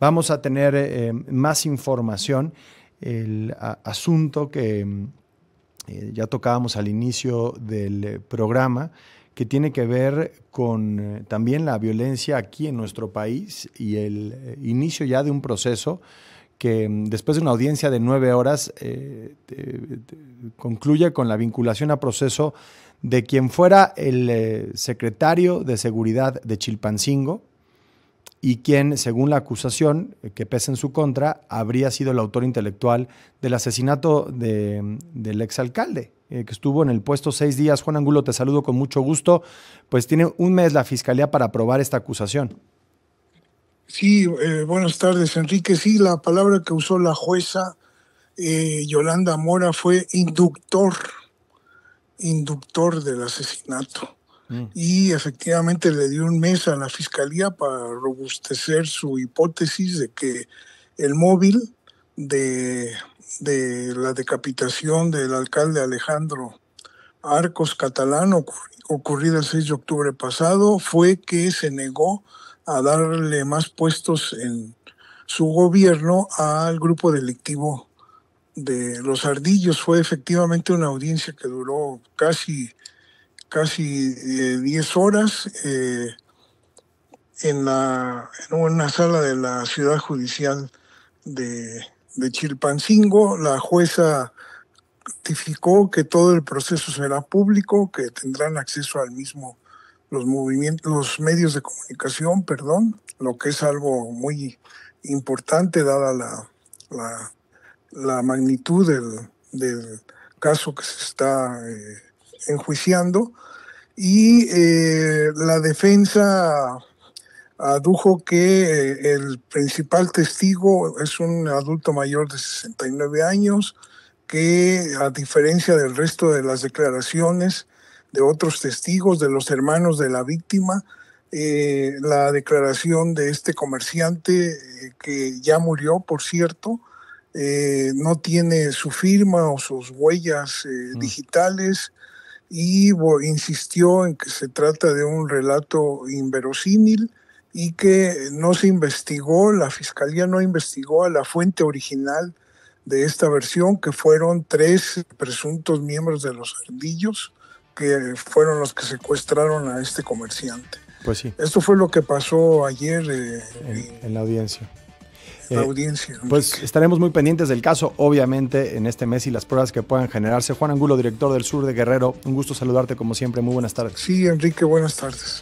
Vamos a tener eh, eh, más información. El asunto que mm, eh, ya tocábamos al inicio del programa, que tiene que ver con también la violencia aquí en nuestro país y el inicio ya de un proceso que mm, después de una audiencia de nueve horas concluye con la vinculación a proceso de quien fuera el secretario de Seguridad de Chilpancingo, y quien, según la acusación eh, que pese en su contra, habría sido el autor intelectual del asesinato del exalcalde, eh, que estuvo en el puesto seis días. Juan Angulo, te saludo con mucho gusto. Pues tiene un mes la Fiscalía para aprobar esta acusación. Sí, eh, buenas tardes, Enrique. Sí, la palabra que usó la jueza Yolanda Mora fue inductor, inductor del asesinato. Mm. y efectivamente le dio un mes a la fiscalía para robustecer su hipótesis de que el móvil de, de la decapitación del alcalde Alejandro Arcos Catalán ocurrida el 6 de octubre pasado fue que se negó a darle más puestos en su gobierno al grupo delictivo de los ardillos. Fue efectivamente una audiencia que duró casi casi 10 eh, horas eh, en, la, en una sala de la ciudad judicial de, Chilpancingo. La jueza notificó que todo el proceso será público, que tendrán acceso al mismo los movimientos, los medios de comunicación, perdón, lo que es algo muy importante dada la, la, magnitud del, caso que se está eh, enjuiciando y eh, la defensa adujo que eh, el principal testigo es un adulto mayor de 69 años que a diferencia del resto de las declaraciones de otros testigos, de los hermanos de la víctima, eh, la declaración de este comerciante que ya murió, por cierto, no tiene su firma o sus huellas mm. digitales, y insistió en que se trata de un relato inverosímil y que no se investigó, la fiscalía no investigó a la fuente original de esta versión, que fueron tres presuntos miembros de los ardillos, que fueron los que secuestraron a este comerciante. Pues sí. Esto fue lo que pasó ayer eh, en, la audiencia. Eh, audiencia. Pues estaremos muy pendientes del caso, obviamente, en este mes y las pruebas que puedan generarse. Juan Angulo, director del Sur de Guerrero, un gusto saludarte como siempre. Muy buenas tardes. Sí, Enrique, buenas tardes.